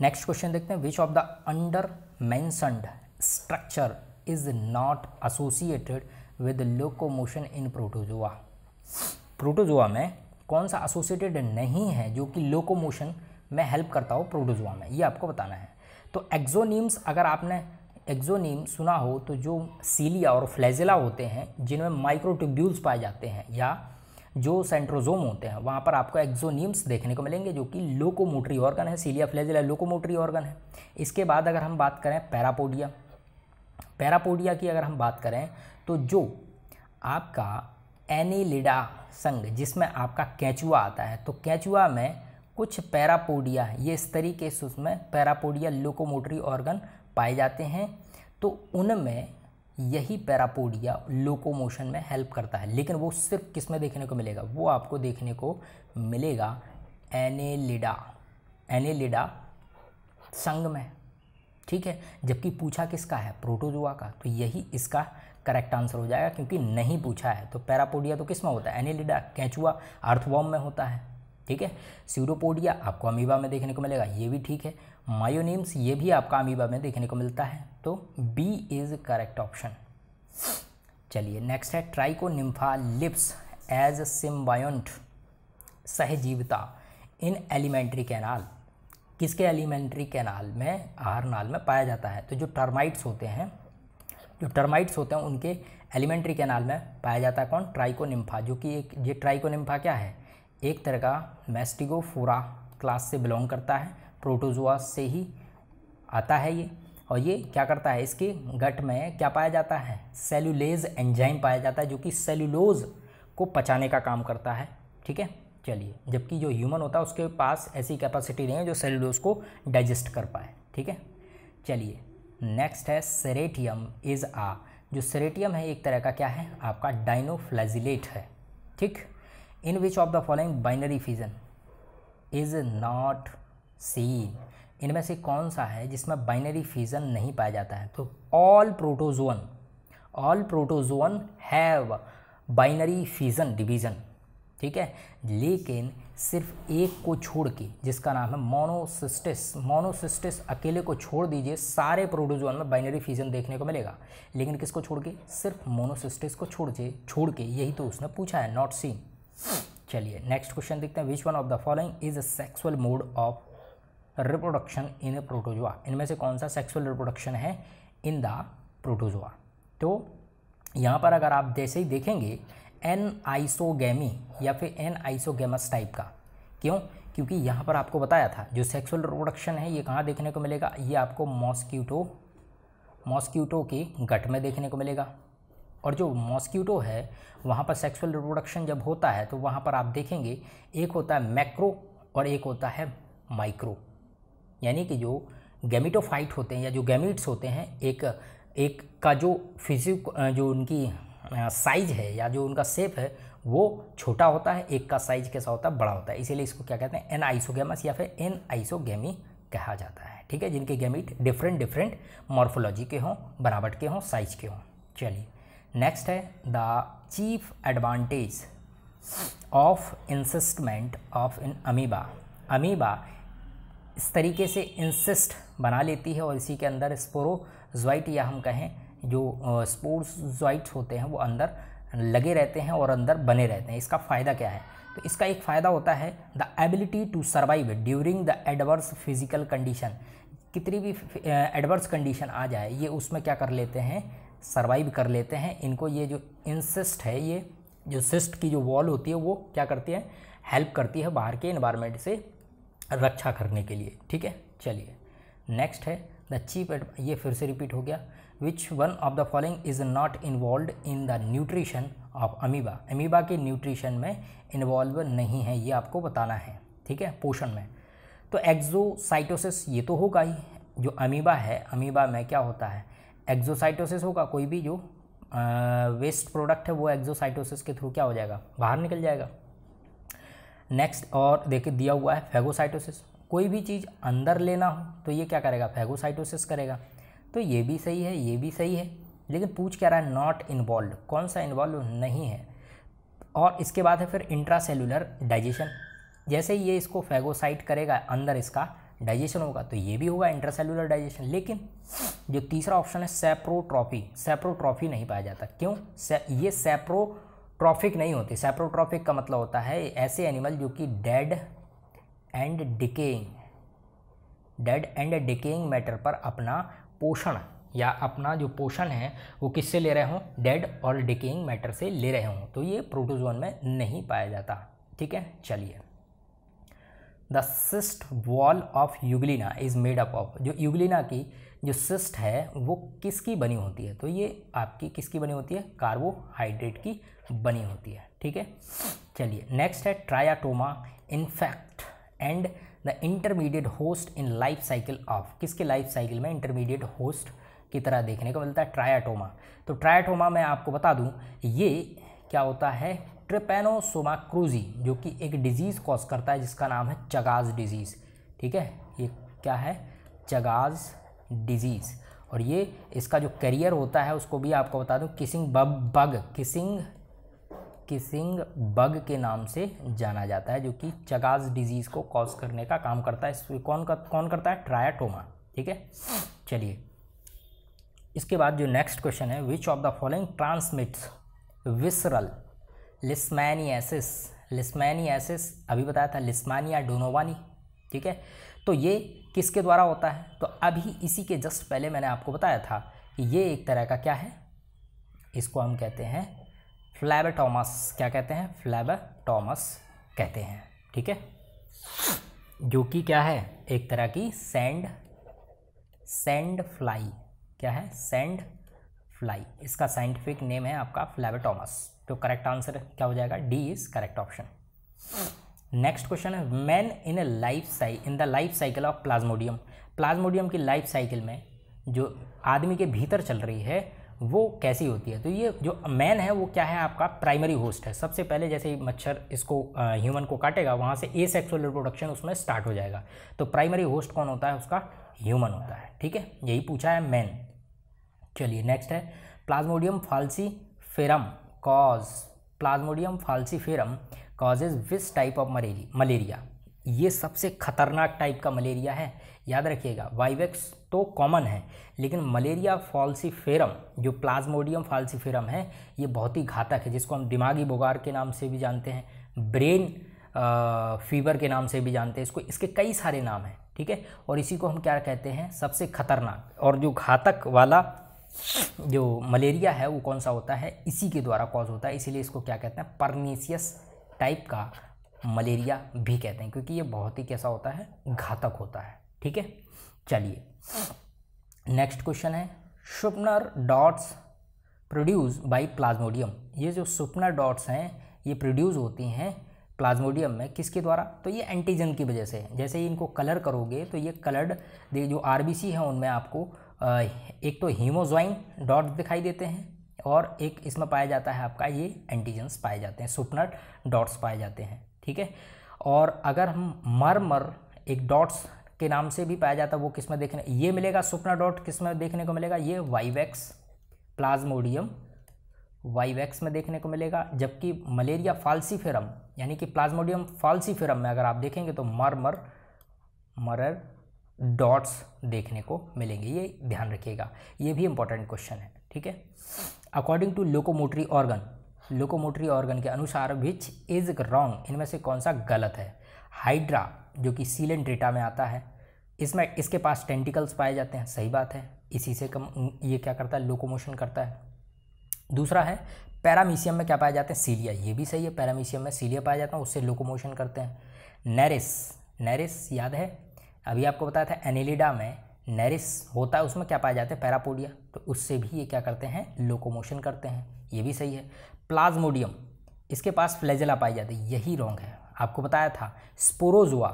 next question देखते हैं which of the undermentioned structure is not associated with locomotion in protozoa protozoa में कौन सा associated नहीं है जो कि लोकोमोशन में हेल्प करता हो प्रोटोजोआ में ये आपको बताना है तो एक्जोनीम्स अगर आपने एक्जोनीम सुना हो तो जो सीलिया और फ्लैजिला होते हैं जिनमें माइक्रोट्यूब्यूल्स पाए जाते हैं या जो सेंट्रोजोम होते हैं वहाँ पर आपको एक्जोनियम्स देखने को मिलेंगे जो कि लोकोमोटरी ऑर्गन है सीलिया फ्लेजिला लोकोमोटरी ऑर्गन है इसके बाद अगर हम बात करें पैरापोडिया पैरापोडिया की अगर हम बात करें तो जो आपका एनीलिडा संग जिसमें आपका कैचुआ आता है तो कैचुआ में कुछ पैरापोडिया ये इस तरीके से उसमें पैरापोडिया लोकोमोटरी ऑर्गन पाए जाते हैं तो उनमें यही पैरापोडिया लोकोमोशन में हेल्प करता है लेकिन वो सिर्फ किस में देखने को मिलेगा वो आपको देखने को मिलेगा एनेलिडा एनेलिडा संग में ठीक है जबकि पूछा किसका है प्रोटोजुआ का तो यही इसका करेक्ट आंसर हो जाएगा क्योंकि नहीं पूछा है तो पैरापोडिया तो किस में होता है एनेलिडा कैचुआ अर्थवॉम में होता है ठीक है सीडोपोडिया आपको अमीबा में देखने को मिलेगा ये भी ठीक है मायोनीम्स ये भी आपका अमीबा में देखने को मिलता है तो बी इज़ करेक्ट ऑप्शन चलिए नेक्स्ट है Trichonympha lives as symbiont सहजीवता इन एलिमेंट्री कैनाल किसके एलिमेंट्री कैनाल में आहार नाल में पाया जाता है तो जो टर्माइट्स होते हैं जो टर्माइट्स होते हैं उनके एलिमेंट्री कैनाल में पाया जाता है कौन ट्राइकोनिम्फा जो कि एक ये ट्राइकोनिम्फा क्या है एक तरह का मेस्टिगोफोरा क्लास से बिलोंग करता है प्रोटोजोआ से ही आता है ये और ये क्या करता है इसके गट में क्या पाया जाता है सेलुलेज एंजाइम पाया जाता है जो कि सेलुलोज को पचाने का काम करता है ठीक है चलिए जबकि जो ह्यूमन होता है उसके पास ऐसी कैपेसिटी नहीं है जो सेलुलोज को डाइजेस्ट कर पाए ठीक है चलिए नेक्स्ट है सेरेटियम इज़ आ जो सेरेटियम है एक तरह का क्या है आपका डाइनोफ्लैजिलेट है ठीक in which of the following binary fission is not seen इनमें से कौन सा है जिसमें बाइनरी फ्यूज़न नहीं पाया जाता है तो all protozoan all protozoan have binary fusion division ठीक है लेकिन सिर्फ एक को छोड़ के जिसका नाम है मोनोसिस्टिस मोनोसिस्टिस अकेले को छोड़ दीजिए सारे प्रोटोजोन में बाइनरी फ्यूज़न देखने को मिलेगा लेकिन किसको छोड़ के सिर्फ मोनोसिस्टिस को छोड़ के छोड़ के यही तो उसने पूछा है नॉट सीन चलिए नेक्स्ट क्वेश्चन देखते हैं which one of the following is a sexual mode of reproduction in protozoa इनमें से कौन सा सेक्सुअल रिप्रोडक्शन है इन द प्रोटोजोआ तो यहाँ पर अगर आप जैसे ही देखेंगे एन आइसोगेमी या फिर एन आइसोगेमस टाइप का क्यों क्योंकि यहाँ पर आपको बताया था जो सेक्सुअल रिप्रोडक्शन है ये कहाँ देखने को मिलेगा ये आपको मॉस्क्यूटो मॉस्क्यूटो के गट में देखने को मिलेगा और जो मॉस्क्यूटो है वहाँ पर सेक्सुअल रिप्रोडक्शन जब होता है तो वहाँ पर आप देखेंगे एक होता है मैक्रो और एक होता है माइक्रो यानी कि जो गैमिटोफाइट होते हैं या जो गैमिट्स होते हैं एक एक का जो फिजिक जो उनकी साइज है या जो उनका सेप है वो छोटा होता है एक का साइज कैसा होता है बड़ा होता है इसीलिए इसको क्या कहते हैं एन आइसोगेमस या फिर एन आइसोगेमी कहा जाता है ठीक है जिनके गैमिट डिफरेंट डिफरेंट मॉर्फोलॉजी के हों बनावट के हों साइज के हों चलिए नेक्स्ट है the chief advantage of encystment of in amoeba amoeba इस तरीके से इंसिस्ट बना लेती है और इसी के अंदर स्पोरोजाइट या हम कहें जो स्पोर्सोइट होते हैं वो अंदर लगे रहते हैं और अंदर बने रहते हैं इसका फ़ायदा क्या है तो इसका एक फ़ायदा होता है the ability to survive during the adverse physical condition कितनी भी एडवर्स कंडीशन आ जाए ये उसमें क्या कर लेते हैं सर्वाइव कर लेते हैं इनको ये जो इंसिस्ट है ये जो सिस्ट की जो वॉल होती है वो क्या करती है हेल्प करती है बाहर के इन्वायरमेंट से रक्षा करने के लिए ठीक है चलिए नेक्स्ट है द चीप ये फिर से रिपीट हो गया which one of the following is not involve in the nutrition of amoeba amoeba के न्यूट्रिशन में इन्वॉल्व नहीं है ये आपको बताना है ठीक है पोषण में तो एक्जोसाइटोसिस ये तो होगा ही जो अमीबा है अमीबा में क्या होता है एक्जोसाइटोसिस होगा कोई भी जो वेस्ट प्रोडक्ट है वो एक्जोसाइटोसिस के थ्रू क्या हो जाएगा बाहर निकल जाएगा नेक्स्ट और देखिए दिया हुआ है फेगोसाइटोसिस कोई भी चीज़ अंदर लेना हो तो ये क्या करेगा फेगोसाइटोसिस करेगा तो ये भी सही है ये भी सही है लेकिन पूछ क्या रहा है नॉट इन्वॉल्व कौन सा इन्वॉल्व नहीं है और इसके बाद है फिर इंट्रासेलुलर डाइजेशन जैसे ही ये इसको फेगोसाइट करेगा अंदर इसका डाइजेशन होगा तो ये भी होगा इंट्रासेलुलर डाइजेशन लेकिन जो तीसरा ऑप्शन है सेप्रोट्रॉफी सेप्रोट्रॉफी नहीं पाया जाता क्यों से, ये सेप्रो ट्रॉफिक नहीं होती सेप्रोट्रॉफिक का मतलब होता है ऐसे एनिमल जो कि dead and decaying dead and decaying matter पर अपना पोषण या अपना जो पोषण है वो किससे ले रहे हों डेड और डिकेइंग मैटर से ले रहे हों तो ये प्रोटोजोन में नहीं पाया जाता ठीक है चलिए the cyst wall of Euglena is made up of जो यूगलिना की जो सिस्ट है वो किसकी बनी होती है तो ये आपकी किसकी बनी होती है कार्बोहाइड्रेट की बनी होती है ठीक है चलिए नेक्स्ट है Triatoma in fact and the intermediate host in life cycle of किसके लाइफ साइकिल में इंटरमीडिएट होस्ट की तरह देखने को मिलता है ट्रायाटोमा तो ट्रायाटोमा मैं आपको बता दूँ ये क्या होता है ट्रिपेनोसोमा क्रूजी जो कि एक डिजीज़ कॉज करता है जिसका नाम है चगाज डिजीज़ ठीक है ये क्या है चगाज डिजीज़ और ये इसका जो करियर होता है उसको भी आपको बता दूँ किसिंग बब बग किसिंग किसिंग बग के नाम से जाना जाता है जो कि चगाज डिजीज़ को कॉज करने का काम करता है इसमें कौन कर, कौन करता है ट्रायाटोमा ठीक है चलिए इसके बाद जो नेक्स्ट क्वेश्चन है which of the following transmits visceral leishmaniasis leishmaniasis अभी बताया था लिस्मानिया डोनोवानी ठीक है तो ये किसके द्वारा होता है तो अभी इसी के जस्ट पहले मैंने आपको बताया था कि ये एक तरह का क्या है इसको हम कहते हैं टॉमस क्या कहते हैं टॉमस कहते हैं ठीक है जो कि क्या है एक तरह की सैंड सैंड फ्लाई क्या है सैंड फ्लाई इसका साइंटिफिक नेम है आपका टॉमस तो करेक्ट आंसर क्या हो जाएगा D is correct option next question है man in life cycle in the life cycle of Plasmodium Plasmodium की लाइफ साइकिल में जो आदमी के भीतर चल रही है वो कैसी होती है तो ये जो मैन है वो क्या है आपका प्राइमरी होस्ट है सबसे पहले जैसे ही मच्छर इसको ह्यूमन को काटेगा वहाँ से ए सेक्सुअल रिप्रोडक्शन उसमें स्टार्ट हो जाएगा तो प्राइमरी होस्ट कौन होता है उसका ह्यूमन होता है ठीक है यही पूछा है मैन चलिए नेक्स्ट है Plasmodium falciparum cause Plasmodium falciparum causes which type of malaria malaria ये सबसे खतरनाक टाइप का मलेरिया है याद रखिएगा वाइवेक्स तो कॉमन है लेकिन मलेरिया फॉल्सीफेरम जो प्लाज्मोडियम फॉल्सीफेरम है ये बहुत ही घातक है जिसको हम दिमागी बुगार के नाम से भी जानते हैं ब्रेन फीवर के नाम से भी जानते हैं इसको इसके कई सारे नाम हैं ठीक है और इसी को हम क्या कहते हैं सबसे खतरनाक और जो घातक वाला जो मलेरिया है वो कौन सा होता है इसी के द्वारा कॉज होता है इसीलिए इसको क्या कहते हैं परनीसियस टाइप का मलेरिया भी कहते हैं क्योंकि ये बहुत ही कैसा होता है घातक होता है ठीक है चलिए नेक्स्ट क्वेश्चन है Schuffner dots produce by plasmodium ये जो सुपनर डॉट्स हैं ये प्रोड्यूस होती हैं प्लाज्मोडियम में किसके द्वारा तो ये एंटीजन की वजह से जैसे ही इनको कलर करोगे तो ये कलर्ड जो आर बी सी है उनमें आपको एक तो हीमोजाइन डॉट्स दिखाई देते हैं और एक इसमें पाया जाता है आपका ये एंटीजन्स पाए जाते हैं सुपनट डॉट्स पाए जाते हैं ठीक है और अगर हम मरमर एक डॉट्स के नाम से भी पाया जाता है वो किस में देखने ये मिलेगा सुपना डॉट किस में देखने को मिलेगा ये वाइवैक्स प्लाज्मोडियम वाइवैक्स में देखने को मिलेगा जबकि मलेरिया फाल्सीफेरम यानी कि प्लाज्मोडियम फाल्सीफेरम में अगर आप देखेंगे तो मरमर मरर डॉट्स देखने को मिलेंगे ये ध्यान रखिएगा ये भी इंपॉर्टेंट क्वेश्चन है ठीक है according to locomotory organ locomotory organ के अनुसार विच इज़ रॉन्ग इनमें से कौन सा गलत है हाइड्रा जो कि सीलेंट डेटा में आता है इसमें इसके पास टेंटिकल्स पाए जाते हैं सही बात है इसी से कम ये क्या करता है लोकोमोशन करता है दूसरा है पैरामीशियम में क्या पाए जाते हैं सीलिया ये भी सही है पैरामीशियम में सीलिया पाया जाता है उससे लोकोमोशन करते हैं नेरिस नेरिस याद है अभी आपको बताया था एनिलिडा में नरिस होता है उसमें क्या पाया जाता है पैरापोडिया तो उससे भी ये क्या करते हैं लोकोमोशन करते हैं ये भी सही है प्लाज्मोडियम इसके पास फ्लैजला पाई जाती है यही रॉन्ग है आपको बताया था स्पोरोजोआ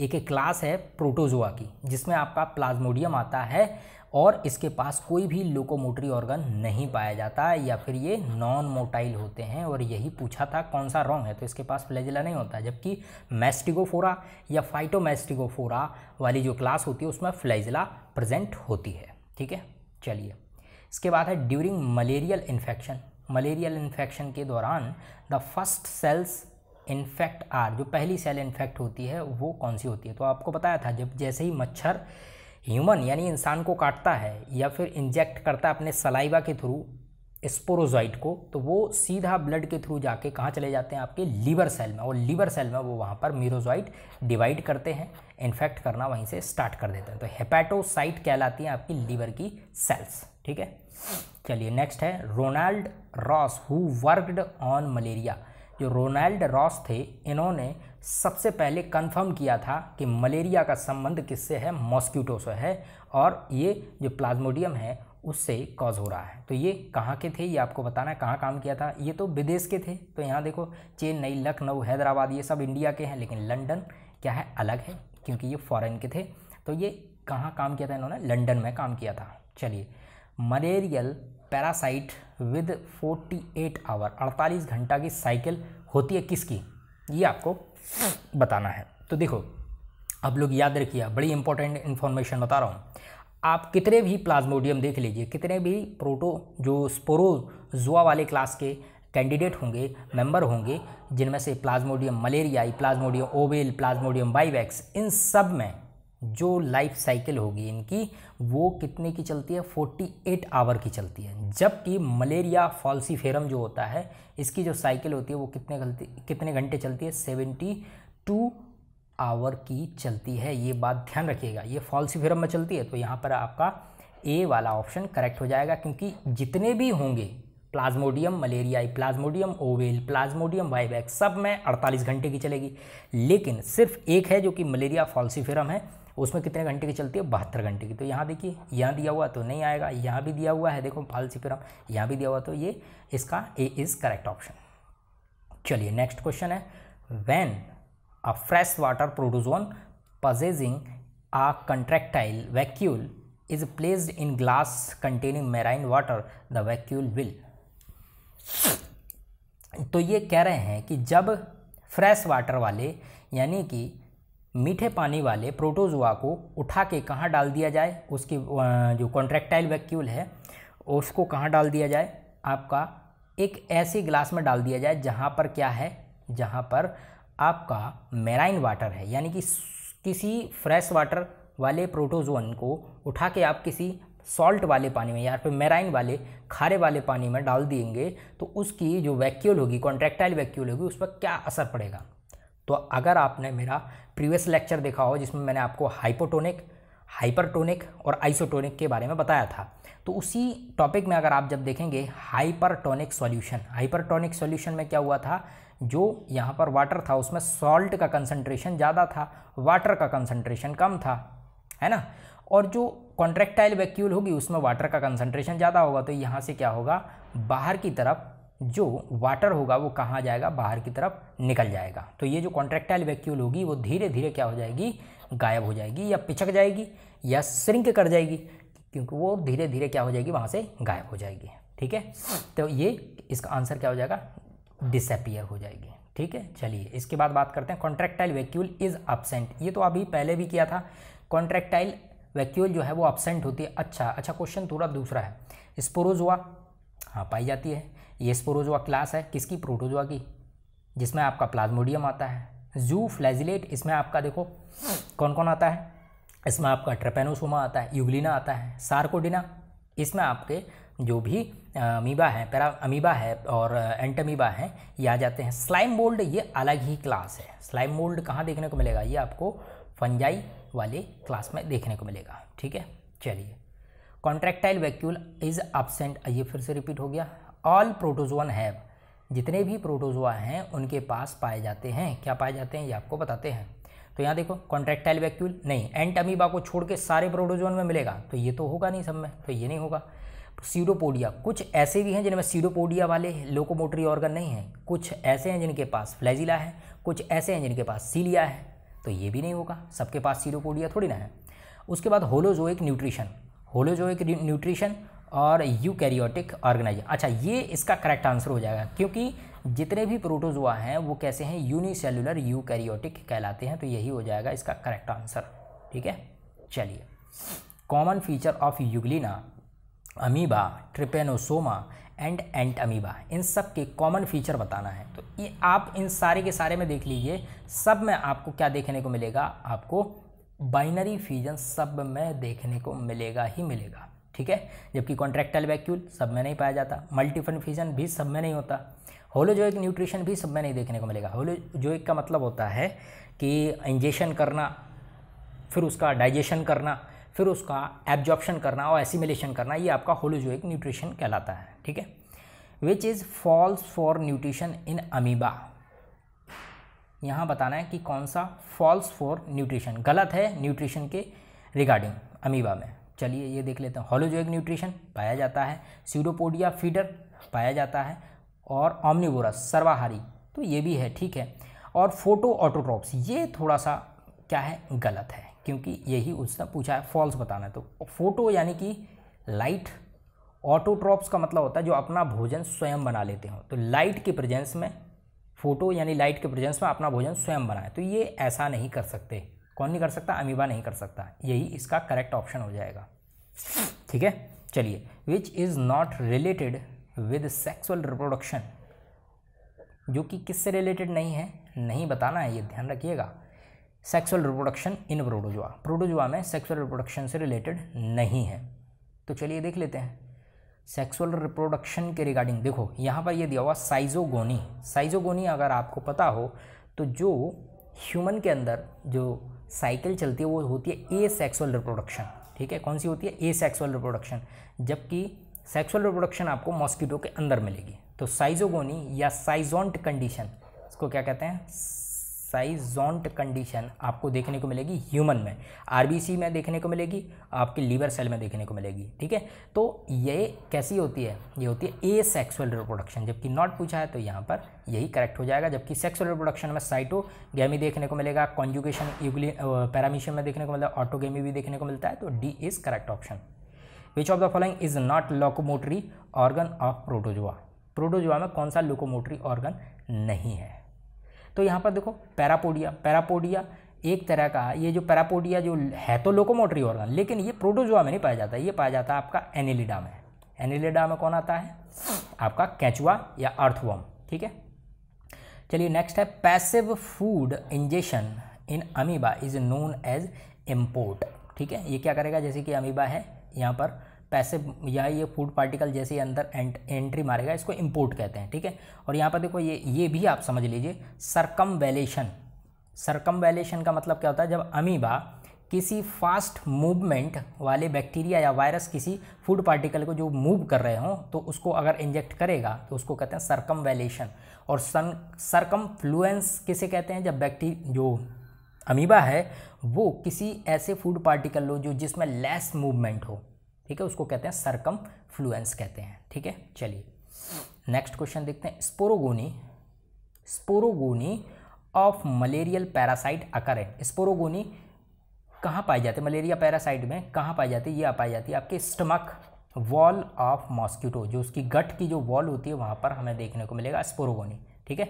एक एक क्लास है प्रोटोजोआ की जिसमें आपका प्लाज्मोडियम आता है और इसके पास कोई भी लोकोमोटरी ऑर्गन नहीं पाया जाता है या फिर ये नॉन मोटाइल होते हैं और यही पूछा था कौन सा रॉन्ग है तो इसके पास फ्लैजिला नहीं होता जबकि मैस्टिगोफोरा या फाइटोमेस्टिगोफोरा वाली जो क्लास होती है उसमें फ्लैजिला प्रेजेंट होती है ठीक है चलिए इसके बाद है during malarial infection malarial infection के दौरान the first cells infect are जो पहली सेल इन्फेक्ट होती है वो कौन सी होती है तो आपको बताया था जब जैसे ही मच्छर ह्यूमन यानी इंसान को काटता है या फिर इंजेक्ट करता है अपने सलाइवा के थ्रू स्पोरोजॉइट को तो वो सीधा ब्लड के थ्रू जाके कहाँ चले जाते हैं आपके लीवर सेल में और लीवर सेल में वो वहाँ पर मीरोजॉइड डिवाइड करते हैं इन्फेक्ट करना वहीं से स्टार्ट कर देते हैं तो हेपेटोसाइट कहलाती हैं आपकी लीवर की सेल्स ठीक है चलिए नेक्स्ट है Ronald Ross who worked on malaria जो रोनाल्ड रॉस थे इन्होंने सबसे पहले कंफर्म किया था कि मलेरिया का संबंध किससे है मॉस्क्यूटो से है और ये जो प्लाज्मोडियम है उससे कॉज हो रहा है तो ये कहाँ के थे ये आपको बताना है कहाँ काम किया था ये तो विदेश के थे तो यहाँ देखो चेन्नई लखनऊ हैदराबाद ये सब इंडिया के हैं लेकिन लंडन क्या है अलग है क्योंकि ये फॉरेन के थे तो ये कहाँ काम किया था इन्होंने लंडन में काम किया था चलिए मलेरियल पैरासाइट विद 48 आवर अड़तालीस घंटा की साइकिल होती है किसकी ये आपको बताना है तो देखो आप लोग याद रखिए बड़ी इंपॉर्टेंट इन्फॉर्मेशन बता रहा हूँ आप कितने भी प्लाज्मोडियम देख लीजिए कितने भी प्रोटो जो स्पोरोजुआ वाले क्लास के कैंडिडेट होंगे मेंबर होंगे जिनमें से plasmodium malariae plasmodium ovale plasmodium vivax इन सब में जो लाइफ साइकिल होगी इनकी वो कितने की चलती है 48 आवर की चलती है जबकि मलेरिया फॉल्सीफेरम जो होता है इसकी जो साइकिल होती है वो कितने गलती कितने घंटे चलती है 72 आवर की चलती है ये बात ध्यान रखिएगा ये फॉल्सीफेरम में चलती है तो यहाँ पर आपका ए वाला ऑप्शन करेक्ट हो जाएगा क्योंकि जितने भी होंगे plasmodium malariae plasmodium ovale plasmodium वाईबैक सब में 48 घंटे की चलेगी लेकिन सिर्फ एक है जो कि मलेरिया फॉल्सीफेरम है उसमें कितने घंटे की चलती है बहत्तर घंटे की तो यहाँ देखिए यहाँ दिया हुआ तो नहीं आएगा यहाँ भी दिया हुआ है देखो फालसीपुरम यहाँ भी दिया हुआ तो ये इसका ए इज़ करेक्ट ऑप्शन चलिए नेक्स्ट क्वेश्चन है when a fresh water produce on possessing a contractile vacuole is placed in glass containing marine water the vacuole will तो ये कह रहे हैं कि जब फ्रेश वाटर वाले यानी कि मीठे पानी वाले प्रोटोजुआ को उठा के कहाँ डाल दिया जाए उसकी जो कॉन्ट्रैक्टाइल वैक्यूल है उसको कहाँ डाल दिया जाए आपका एक ऐसे ग्लास में डाल दिया जाए जहाँ पर क्या है जहाँ पर आपका मेराइन वाटर है यानी कि किसी फ्रेश वाटर वाले प्रोटोजोन को उठा के आप किसी सॉल्ट वाले पानी में या फिर मेराइन वाले खारे वाले पानी में डाल देंगे तो उसकी जो वैक्यूल होगी कॉन्ट्रैक्टाइल वैक्यूल होगी उस पर क्या असर पड़ेगा तो अगर आपने मेरा प्रीवियस लेक्चर देखा हो जिसमें मैंने आपको हाइपोटोनिक हाइपरटोनिक और आइसोटोनिक के बारे में बताया था तो उसी टॉपिक में अगर आप जब देखेंगे हाइपरटोनिक सॉल्यूशन हाइपरटोनिक सॉल्यूशन में क्या हुआ था जो यहाँ पर वाटर था उसमें सॉल्ट का कंसनट्रेशन ज़्यादा था वाटर का कंसनट्रेशन कम था है ना और जो कॉन्ट्रेक्टाइल वैक्यूल होगी उसमें वाटर का कंसनट्रेशन ज़्यादा होगा तो यहाँ से क्या होगा बाहर की तरफ जो वाटर होगा वो कहाँ जाएगा बाहर की तरफ निकल जाएगा तो ये जो कॉन्ट्रेक्टाइल वैक्यूल होगी वो धीरे धीरे क्या हो जाएगी गायब हो जाएगी या पिचक जाएगी या श्रिंक कर जाएगी क्योंकि वो धीरे धीरे क्या हो जाएगी वहाँ से गायब हो जाएगी ठीक है तो ये इसका आंसर क्या हो जाएगा डिसअपियर हो जाएगी ठीक है चलिए इसके बाद बात करते हैं कॉन्ट्रेक्टाइल वैक्यूल इज़ अपसेंट ये तो अभी पहले भी किया था कॉन्ट्रेक्टाइल वैक्यूल जो है वो अपसेंट होती है अच्छा अच्छा क्वेश्चन थोड़ा दूसरा है स्पोरोज हुआ हाँ पाई जाती है ये स्पोरोजोआ क्लास है किसकी प्रोटोजोआ की जिसमें आपका प्लाज्मोडियम आता है जू फ्लैजिलेट इसमें आपका देखो कौन कौन आता है इसमें आपका ट्रेपेनोसोमा आता है यूगलिना आता है सार्कोडिना इसमें आपके जो भी अमीबा है पैरा अमीबा है और एंटमीबा है ये आ जाते हैं स्लाइम मोल्ड ये अलग ही क्लास है स्लाइम मोल्ड कहाँ देखने को मिलेगा ये आपको फंजाई वाले क्लास में देखने को मिलेगा ठीक है चलिए कॉन्ट्रैक्टाइल वैक्यूल इज़ एबसेंट ये फिर से रिपीट हो गया ऑल प्रोटोजोअन हैव जितने भी प्रोटोजोआ हैं उनके पास पाए जाते हैं क्या पाए जाते हैं ये आपको बताते हैं तो यहाँ देखो कॉन्ट्रैक्टाइल वैक्यूल नहीं एंट अमीबा को छोड़ के सारे प्रोटोजोन में मिलेगा तो ये तो होगा नहीं सब में तो ये नहीं होगा सीडोपोडिया कुछ ऐसे भी हैं जिनमें सीडोपोडिया वाले लोकोमोटरी ऑर्गन नहीं हैं कुछ ऐसे हैं जिनके पास फ्लैजिला है कुछ ऐसे हैं जिनके पास सीलिया है तो ये भी नहीं होगा सबके पास सीडोपोडिया थोड़ी ना है उसके बाद होलोजोइक न्यूट्रिशन होलोजोइक न्यूट्रिशन और यूकैरियोटिक ऑर्गेनाइजेशन अच्छा ये इसका करेक्ट आंसर हो जाएगा क्योंकि जितने भी प्रोटोजोआ हैं वो कैसे हैं यूनिसेलुलर यूकैरियोटिक कहलाते हैं तो यही हो जाएगा इसका करेक्ट आंसर ठीक है चलिए common feature of euglena amoeba trypanosoma and entamoeba इन सब के कॉमन फीचर बताना है तो ये आप इन सारे के सारे में देख लीजिए सब में आपको क्या देखने को मिलेगा आपको बाइनरी फ्यूजन सब में देखने को मिलेगा ही मिलेगा ठीक है जबकि कॉन्ट्रैक्टल वैक्यूल सब में नहीं पाया जाता मल्टीफन फ्यूजन भी सब में नहीं होता होलोजोइक न्यूट्रिशन भी सब में नहीं देखने को मिलेगा होलोजोइक का मतलब होता है कि इंजेशन करना फिर उसका डाइजेशन करना फिर उसका एब्जॉर्प्शन करना और एसिमिलेशन करना ये आपका होलोजोइक न्यूट्रिशन कहलाता है ठीक है which is false for nutrition in amoeba यहाँ बताना है कि कौन सा फॉल्स फॉर न्यूट्रिशन गलत है न्यूट्रिशन के रिगार्डिंग अमीबा में चलिए ये देख लेते हैं हॉलोजोइक न्यूट्रिशन पाया जाता है सीडोपोडिया फीडर पाया जाता है और ऑमनिवोरस सर्वाहारी तो ये भी है ठीक है और फोटो ऑटोट्रॉप्स ये थोड़ा सा क्या है गलत है क्योंकि यही उसने पूछा है फॉल्स बताना है तो फोटो यानी कि लाइट ऑटोट्रॉप्स का मतलब होता है जो अपना भोजन स्वयं बना लेते हो तो लाइट के प्रेजेंस में फोटो यानी लाइट के प्रेजेंस में अपना भोजन स्वयं बनाए तो ये ऐसा नहीं कर सकते कौन नहीं कर सकता अमीबा नहीं कर सकता यही इसका करेक्ट ऑप्शन हो जाएगा ठीक है चलिए which is not related with sexual reproduction जो कि किससे रिलेटेड नहीं है नहीं बताना है ये ध्यान रखिएगा सेक्सुअल रिप्रोडक्शन इन प्रोडोजुआ प्रोडोजुआ में सेक्सुअल रिप्रोडक्शन से रिलेटेड नहीं है तो चलिए देख लेते हैं सेक्सुअल रिप्रोडक्शन के रिगार्डिंग देखो यहाँ पर ये दिया हुआ साइजोगोनी साइजोगोनी अगर आपको पता हो तो जो ह्यूमन के अंदर जो साइकिल चलती है वो होती है ए सेक्सुअल रिप्रोडक्शन ठीक है कौन सी होती है ए सेक्सुअल रिप्रोडक्शन जबकि सेक्सुअल रिप्रोडक्शन आपको मॉस्किटो के अंदर मिलेगी तो साइजोगोनी या साइजोंट कंडीशन इसको क्या कहते हैं साइजोंट कंडीशन आपको देखने को मिलेगी ह्यूमन में आरबीसी में देखने को मिलेगी आपकी लीवर सेल में देखने को मिलेगी ठीक है तो ये कैसी होती है ये होती है ए सेक्सुअल रिप्रोडक्शन जबकि नॉट पूछा है तो यहाँ पर यही करेक्ट हो जाएगा जबकि सेक्सुअल रिप्रोडक्शन में साइटोगेमी देखने को मिलेगा कॉन्जुकेशन यूग्लिन में देखने को मिलता है ऑटोगेमी भी देखने को मिलता है तो D is correct option which of the following is not locomotory organ of protozoa protozoa में कौन सा लोकोमोटरी ऑर्गन नहीं है तो यहाँ पर देखो पैरापोडिया पैरापोडिया एक तरह का ये जो पैरापोडिया जो है तो लोकोमोटरी ऑर्गन लेकिन ये प्रोटोजोआ में नहीं पाया जाता ये पाया जाता है आपका एनिलिडा में एनिलिडा में कौन आता है आपका कैचुआ या अर्थवम ठीक है चलिए नेक्स्ट है passive food ingestion in amoeba is known as import ठीक है ये क्या करेगा जैसे कि अमीबा है यहाँ पर पैसे या ये फूड पार्टिकल जैसे अंदर एंट, एंट्री मारेगा इसको इम्पोर्ट कहते हैं ठीक है और यहाँ पर देखो ये ये भी आप समझ लीजिए सरकम वैलेशन सरकम वैलेशन का मतलब क्या होता है जब अमीबा किसी फास्ट मूवमेंट वाले बैक्टीरिया या वायरस किसी फूड पार्टिकल को जो मूव कर रहे हों तो उसको अगर इंजेक्ट करेगा तो उसको कहते हैं सरकम वैलेशन और सन सरकम फ्लुएंस किसे कहते हैं जब बैक्टी जो अमीबा है वो किसी ऐसे फूड पार्टिकल लो जो जिसमें लेस मूवमेंट हो ठीक है उसको कहते हैं सरकम फ्लुएंस कहते हैं ठीक है चलिए नेक्स्ट क्वेश्चन देखते हैं sporogony sporogony of malarial parasite occur sporogony कहाँ पाए जाते मलेरिया पैरासाइट में कहाँ पाई जाती है ये पाई जाती है आपके स्टमक वॉल ऑफ मॉस्किटो जो उसकी गट की जो वॉल होती है वहाँ पर हमें देखने को मिलेगा स्पोरोगोनी ठीक है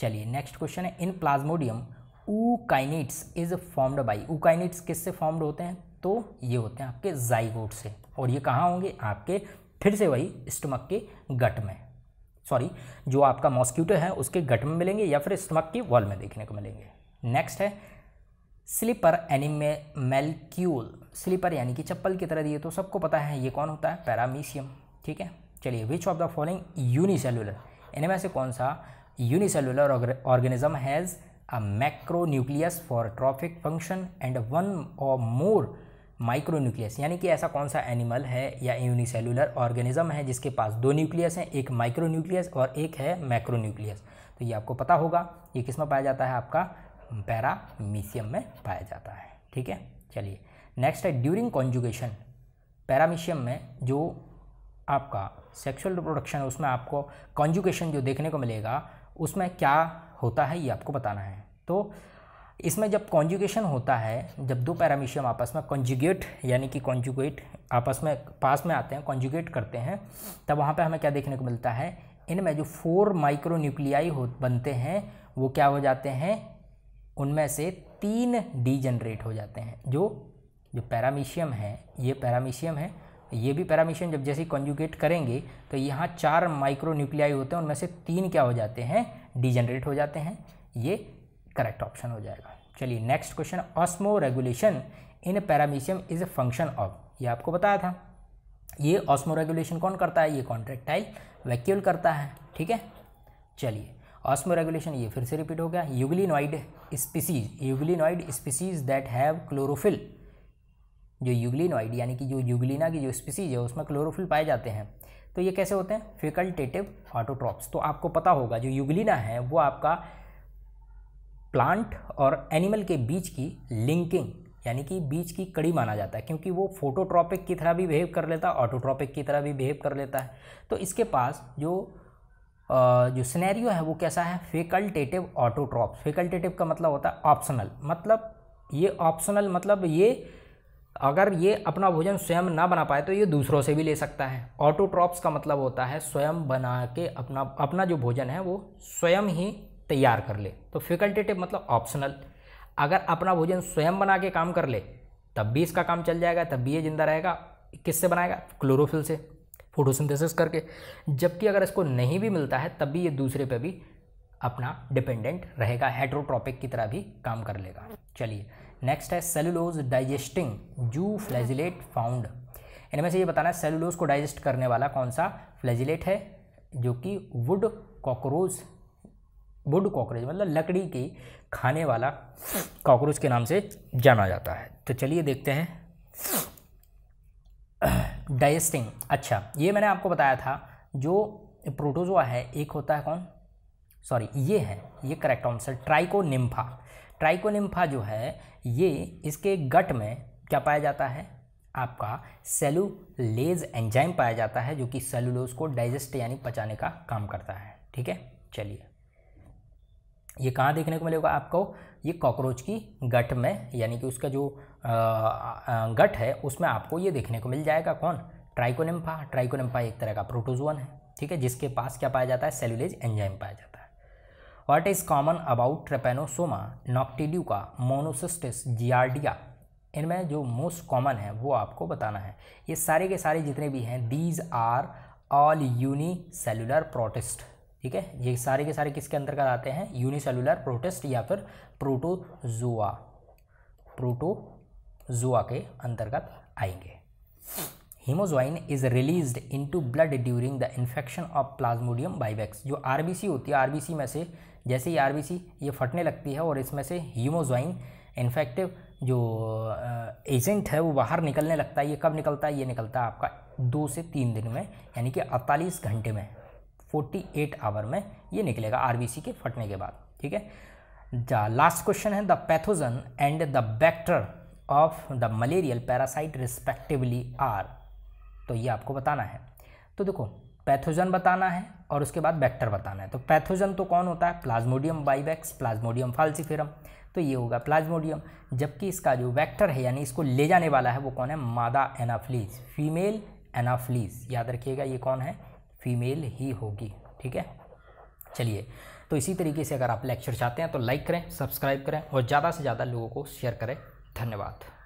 चलिए नेक्स्ट क्वेश्चन है in plasmodium ookinetes is formed by ookinetes किससे फॉर्म्ड होते हैं तो ये होते हैं आपके जाइगोट से और ये कहाँ होंगे आपके फिर से वही स्टमक के गट में सॉरी जो आपका मॉस्क्यूटो है उसके गट में मिलेंगे या फिर स्टमक की वॉल में देखने को मिलेंगे नेक्स्ट है स्लीपर एनिमे मेलक्यूल स्लीपर यानी कि चप्पल की तरह दिए तो सबको पता है ये कौन होता है पैरामीशियम ठीक है चलिए which of the following unicellular इनमें से कौन सा unicellular organism has macro nucleus for trophic function and one or more micro nucleus यानी कि ऐसा कौन सा एनिमल है या यूनिसेलुलर ऑर्गेनिज्म है जिसके पास दो न्यूक्लियस हैं एक माइक्रो न्यूक्लियस और एक है न्यूक्लियस तो ये आपको पता होगा ये किस में पाया जाता है आपका पैरामीशियम में पाया जाता है ठीक है चलिए नेक्स्ट है ड्यूरिंग कॉन्जुगेशन पैरामीशियम में जो आपका सेक्सुअल रिप्रोडक्शन है उसमें आपको कॉन्जुगेशन जो देखने को मिलेगा उसमें क्या होता है ये आपको बताना है तो इसमें जब कॉन्जुगेशन होता है जब दो पैरामीशियम आपस में कॉन्जुगेट यानी कि कॉन्जुगेट आपस में पास में आते हैं कॉन्जुगेट करते हैं तब वहाँ पे हमें क्या देखने को मिलता है इनमें जो फोर माइक्रो न्यूक्लियाई हो बनते हैं वो क्या हो जाते हैं उनमें से तीन डी जनरेट हो जाते हैं जो जो पैरामीशियम है ये पैरामीशियम है ये भी पैरामीशियम जब जैसे कॉन्जुगेट करेंगे तो यहाँ चार माइक्रो न्यूक्लियाई होते हैं उनमें से तीन क्या हो जाते हैं डी जनरेट हो जाते हैं ये करेक्ट ऑप्शन हो जाएगा चलिए next question osmoregulation in paramecium is a function of ये आपको बताया था ये ऑस्मो रेगुलेशन कौन करता है ये कॉन्ट्रेक्टाइल वैक्यूल करता है ठीक है चलिए ऑस्मो रेगुलेशन ये फिर से रिपीट हो गया euglenoid species euglenoid species that have chlorophyll जो यूगलिनॉइड यानी कि जो यूगलिना की जो स्पीसीज है उसमें क्लोरोफिल पाए जाते हैं तो ये कैसे होते हैं फेकल्टेटिव ऑटोट्रॉप्स तो आपको पता होगा जो यूगलिना है वो आपका प्लांट और एनिमल के बीच की लिंकिंग यानी कि बीच की कड़ी माना जाता है क्योंकि वो फोटोट्रॉपिक की तरह भी बिहेव कर लेता है ऑटोट्रॉपिक की तरह भी बिहेव कर लेता है तो इसके पास जो जो सिनेरियो है वो कैसा है फेकल्टेटिव ऑटोट्रॉप फेकल्टेटिव का मतलब होता है ऑप्शनल मतलब ये ऑप्शनल मतलब ये अगर ये अपना भोजन स्वयं ना बना पाए तो ये दूसरों से भी ले सकता है ऑटोट्रॉप्स का मतलब होता है स्वयं बना के अपना अपना जो भोजन है वो स्वयं ही तैयार कर ले तो फैकल्टेटिव मतलब ऑप्शनल अगर अपना भोजन स्वयं बना के काम कर ले तब भी इसका काम चल जाएगा तब भी ये जिंदा रहेगा किससे बनाएगा क्लोरोफिल से फोटोसिंथेसिस करके जबकि अगर इसको नहीं भी मिलता है तब भी ये दूसरे पे भी अपना डिपेंडेंट रहेगा हेट्रोट्रॉपिक की तरह भी काम कर लेगा चलिए नेक्स्ट है cellulose digesting zooflagellate found इनमें से ये बताना है सेलुलोज को डाइजेस्ट करने वाला कौन सा फ्लैजिलेट है जो कि वुड कॉकरोच वुड कॉकरोच मतलब लकड़ी के खाने वाला कॉकरोच के नाम से जाना जाता है तो चलिए देखते हैं डाइजेस्टिंग अच्छा ये मैंने आपको बताया था जो प्रोटोजोआ है एक होता है कौन सॉरी ये है ये करेक्ट आंसर ट्राइकोनिम्फा ट्राइकोनिम्फा जो है ये इसके गट में क्या पाया जाता है आपका सेलुलेज एंजाइम पाया जाता है जो कि सेलुलोज को डाइजेस्ट यानी पचाने का काम करता है ठीक है चलिए ये कहाँ देखने को मिलेगा आपको ये कॉकरोच की गट में यानी कि उसका जो गट है उसमें आपको ये देखने को मिल जाएगा कौन ट्राइकोनिम्फा ट्राइकोनिम्फा एक तरह का प्रोटोजोन है ठीक है जिसके पास क्या पाया जाता है सेलुलेज एंजाइम पाया जाता है what is common about trypanosoma noctiluca monocystis giardia इनमें जो मोस्ट कॉमन है वो आपको बताना है ये सारे के सारे जितने भी हैं these are all unicellular protist ठीक है ये सारे के सारे किसके अंतर्गत आते हैं यूनिसेलुलर प्रोटेस्ट या फिर प्रोटोजोआ प्रोटोजोआ के अंतर्गत आएंगे hemozoin is release into blood during the infection of plasmodium vivax जो आरबीसी होती है आरबीसी में से जैसे ही आरबीसी ये फटने लगती है और इसमें से हीमोजोइन इन्फेक्टिव जो एजेंट है वो बाहर निकलने लगता है ये कब निकलता है ये निकलता है आपका दो से तीन दिन में यानी कि अड़तालीस घंटे में 48 आवर में ये निकलेगा आरबीसी के फटने के बाद ठीक है लास्ट क्वेश्चन है the pathogen and the vector of the malarial parasite respectively are तो ये आपको बताना है तो देखो पैथोजन बताना है और उसके बाद बैक्टर बताना है तो पैथोजन तो कौन होता है प्लाज्मोडियम बाइबैक्स प्लाज्मोडियम फालसीफेरम तो ये होगा प्लाज्मोडियम जबकि इसका जो वेक्टर है यानी इसको ले जाने वाला है वो कौन है मादा एनाफ्लीज फीमेल एनाफ्लीज याद रखिएगा ये कौन है फीमेल ही होगी ठीक है चलिए तो इसी तरीके से अगर आप लेक्चर चाहते हैं तो लाइक करें सब्सक्राइब करें और ज़्यादा से ज़्यादा लोगों को शेयर करें धन्यवाद